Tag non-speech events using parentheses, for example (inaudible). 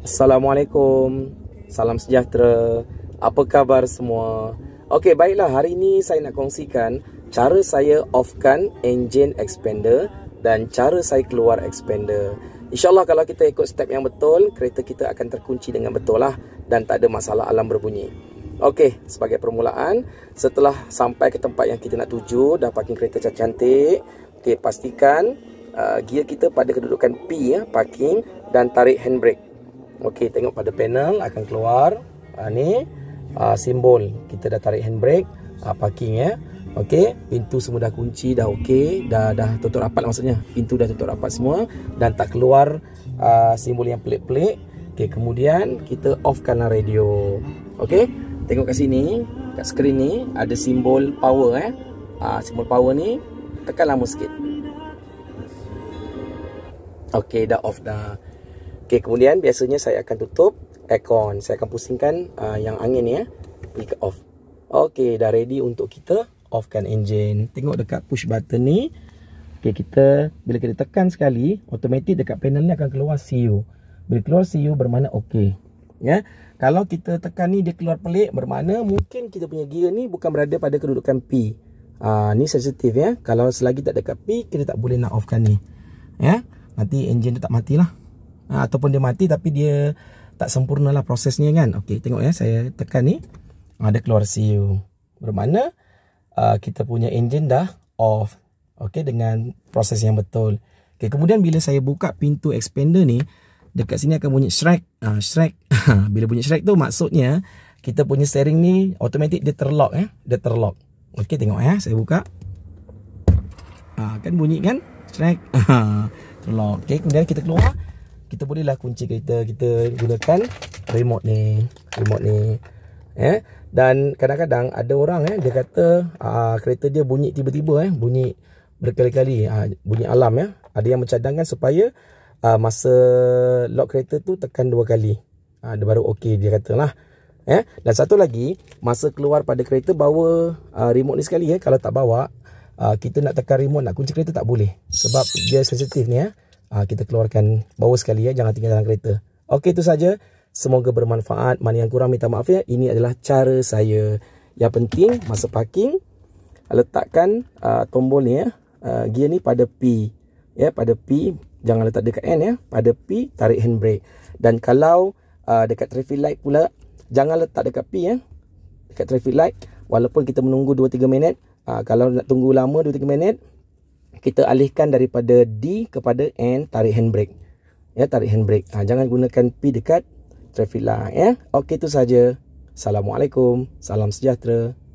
Assalamualaikum Salam sejahtera Apa khabar semua Ok baiklah hari ini saya nak kongsikan Cara saya offkan engine expander Dan cara saya keluar expander InsyaAllah kalau kita ikut step yang betul Kereta kita akan terkunci dengan betul lah Dan tak ada masalah alam berbunyi Ok sebagai permulaan Setelah sampai ke tempat yang kita nak tuju Dah parking kereta cantik Ok pastikan uh, gear kita pada kedudukan P ya Parking dan tarik handbrake Okey, tengok pada panel akan keluar uh, ni uh, simbol kita dah tarik handbrake uh, parking ya. Okey, pintu semua dah kunci dah okey, dah dah tutup rapat maksudnya. Pintu dah tutup rapat semua dan tak keluar uh, simbol yang pelik-pelik. Okey, kemudian kita offkan lah radio. Okey, tengok kat sini, kat skrin ni ada simbol power eh. Uh, simbol power ni tekan lama sikit. Okey, dah off dah. Okey, kemudian biasanya saya akan tutup aircon. Saya akan pusingkan uh, yang angin ni ya. Click off. Okey, dah ready untuk kita offkan engine. Tengok dekat push button ni. Okey, kita bila kita tekan sekali, automatik dekat panel ni akan keluar CU. Bila keluar CU bermakna okey. Ya. Kalau kita tekan ni dia keluar pelik bermakna mungkin kita punya gear ni bukan berada pada kedudukan P. Ah uh, ni sensitif ya. Kalau selagi tak dekat P kita tak boleh nak offkan ni. Ya. Nanti engine tu tak matilah ha, ataupun dia mati tapi dia tak sempurna lah prosesnya kan. Okey, tengok ya saya tekan ni. Ada ha, keluar CU. Bermakna uh, kita punya engine dah off. Okey dengan proses yang betul. Okey, kemudian bila saya buka pintu expander ni dekat sini akan bunyi shrek. Ah ha, shrek. (laughs) bila bunyi shrek tu maksudnya kita punya steering ni automatic dia terlock eh. Dia terlock. Okey, tengok ya saya buka. Ha, kan bunyi kan? Shrek. (laughs) Ha. Terlock. Okay kemudian kita keluar kita bolehlah kunci kereta kita gunakan remote ni remote ni eh dan kadang-kadang ada orang eh dia kata aa, ah, kereta dia bunyi tiba-tiba eh bunyi berkali-kali ah, bunyi alam ya eh. ada yang mencadangkan supaya aa, ah, masa lock kereta tu tekan dua kali aa, dia baru okey dia katalah eh dan satu lagi masa keluar pada kereta bawa aa, remote ni sekali ya eh. kalau tak bawa aa, kita nak tekan remote nak kunci kereta tak boleh sebab dia sensitif ni eh uh, kita keluarkan bawa sekali ya jangan tinggal dalam kereta okey itu saja semoga bermanfaat mana yang kurang minta maaf ya ini adalah cara saya yang penting masa parking letakkan uh, tombol ni ya uh, gear ni pada P ya pada P jangan letak dekat N ya pada P tarik handbrake dan kalau uh, dekat traffic light pula jangan letak dekat P ya dekat traffic light walaupun kita menunggu 2 3 minit uh, kalau nak tunggu lama 2 3 minit kita alihkan daripada D kepada N tarik handbrake. Ya, tarik handbrake. Ha, jangan gunakan P dekat traffic light ya. Okey itu saja. Assalamualaikum. Salam sejahtera.